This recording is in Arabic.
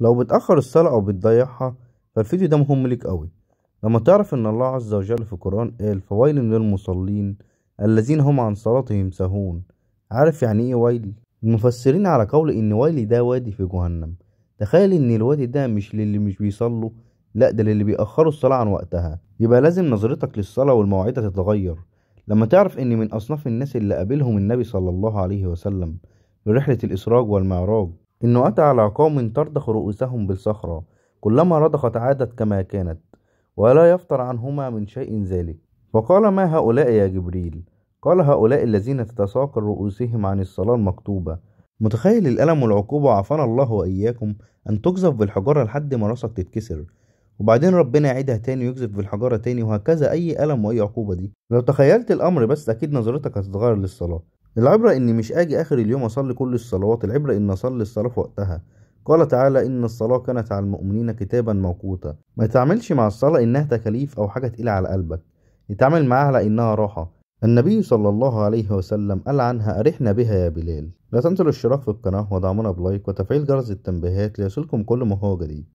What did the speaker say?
لو بتأخر الصلاة أو بتضيعها فالفيديو ده مهم ليك أوي لما تعرف إن الله عز وجل في القرآن قال فويل للمصلين الذين هم عن صلاتهم ساهون عارف يعني إيه ويل؟ المفسرين على قول إن ويل ده وادي في جهنم تخيل إن الوادي ده مش للي مش بيصلوا لأ ده للي بيأخروا الصلاة عن وقتها يبقى لازم نظرتك للصلاة والمواعيد تتغير لما تعرف إن من أصناف الناس اللي قابلهم النبي صلى الله عليه وسلم برحلة الإسراج والمعراج إنه أتى على قوم ترضخ رؤوسهم بالصخرة كلما رضخت عادت كما كانت ولا يفتر عنهما من شيء ذلك فقال ما هؤلاء يا جبريل قال هؤلاء الذين تتساقل رؤوسهم عن الصلاة المكتوبة متخيل الألم والعقوبة عافانا الله وإياكم أن تجذف بالحجارة لحد ما راسك تتكسر وبعدين ربنا يعيدها تاني ويجذب بالحجارة تاني وهكذا أي ألم وأي عقوبة دي لو تخيلت الأمر بس أكيد نظرتك هتتغير للصلاة العبرة إني مش آجي آخر اليوم أصلي كل الصلوات العبرة إن أصلي الصلاة في وقتها قال تعالى إن الصلاة كانت على المؤمنين كتابا موقوتا ما تعملش مع الصلاة إنها تكاليف أو حاجة تقيلة على قلبك يتعامل معاها على إنها راحة النبي صلى الله عليه وسلم قال عنها أرحنا بها يا بلال لا تنسوا الاشتراك في القناة ودعمنا بلايك وتفعيل جرس التنبيهات ليصلكم كل ما هو جديد